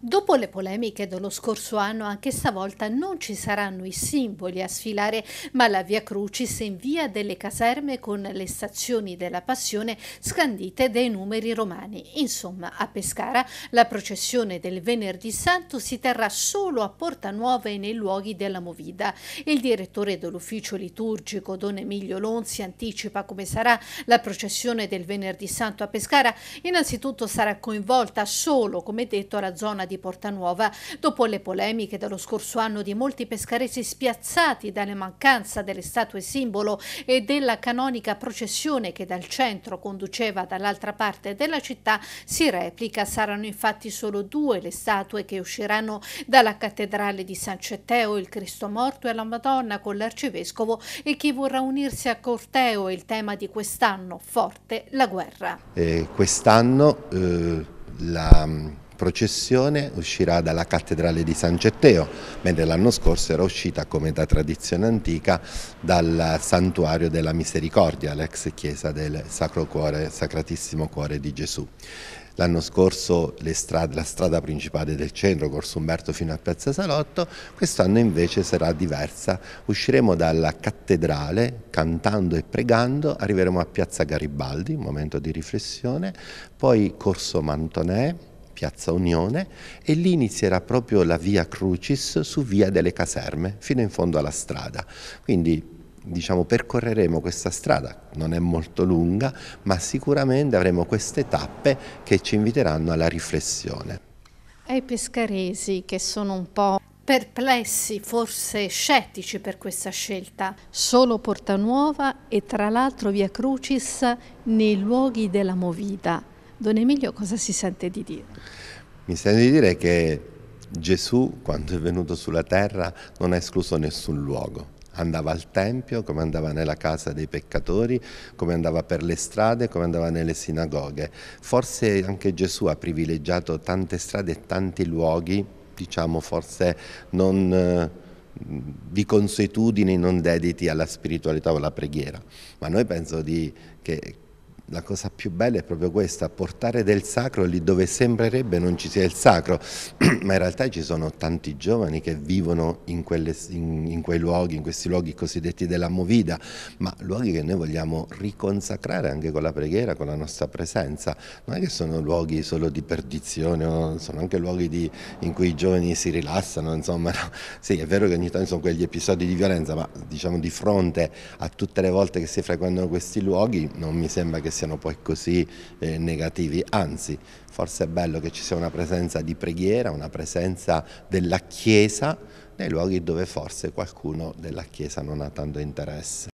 Dopo le polemiche dello scorso anno, anche stavolta non ci saranno i simboli a sfilare, ma la Via Crucis in via delle caserme con le stazioni della passione scandite dai numeri romani. Insomma, a Pescara la processione del venerdì santo si terrà solo a Porta Nuova e nei luoghi della Movida. Il direttore dell'ufficio liturgico Don Emilio Lonzi anticipa come sarà la processione del venerdì santo a Pescara. Innanzitutto sarà coinvolta solo, come detto, la zona di di Nuova, dopo le polemiche dello scorso anno di molti pescaresi spiazzati dalle mancanze delle statue simbolo e della canonica processione che dal centro conduceva dall'altra parte della città si replica. Saranno infatti solo due le statue che usciranno dalla cattedrale di San Cetteo, il Cristo morto e la Madonna con l'arcivescovo e chi vorrà unirsi a Corteo. Il tema di quest'anno forte, la guerra. Eh, quest'anno eh, la processione uscirà dalla cattedrale di San Getteo, mentre l'anno scorso era uscita, come da tradizione antica, dal santuario della Misericordia, l'ex chiesa del Sacro Cuore, Sacratissimo Cuore di Gesù. L'anno scorso strade, la strada principale del centro, Corso Umberto fino a Piazza Salotto, quest'anno invece sarà diversa. Usciremo dalla cattedrale cantando e pregando, arriveremo a Piazza Garibaldi, un momento di riflessione, poi Corso Mantonè, Piazza Unione e lì inizierà proprio la via Crucis su via delle caserme fino in fondo alla strada. Quindi diciamo, percorreremo questa strada, non è molto lunga, ma sicuramente avremo queste tappe che ci inviteranno alla riflessione. Ai pescaresi che sono un po' perplessi, forse scettici per questa scelta. Solo Porta Nuova e tra l'altro Via Crucis nei luoghi della Movida Don Emilio cosa si sente di dire? Mi sente di dire che Gesù, quando è venuto sulla terra, non ha escluso nessun luogo. Andava al Tempio, come andava nella casa dei peccatori, come andava per le strade, come andava nelle sinagoghe. Forse anche Gesù ha privilegiato tante strade e tanti luoghi, diciamo forse non eh, di consuetudini non dediti alla spiritualità o alla preghiera, ma noi penso di, che la cosa più bella è proprio questa, portare del sacro lì dove sembrerebbe non ci sia il sacro, ma in realtà ci sono tanti giovani che vivono in, quelle, in, in quei luoghi, in questi luoghi cosiddetti della movida, ma luoghi che noi vogliamo riconsacrare anche con la preghiera, con la nostra presenza. Non è che sono luoghi solo di perdizione, sono anche luoghi di, in cui i giovani si rilassano, insomma. No? Sì, è vero che ogni tanto sono quegli episodi di violenza, ma diciamo di fronte a tutte le volte che si frequentano questi luoghi non mi sembra che siano poi così eh, negativi, anzi forse è bello che ci sia una presenza di preghiera, una presenza della Chiesa nei luoghi dove forse qualcuno della Chiesa non ha tanto interesse.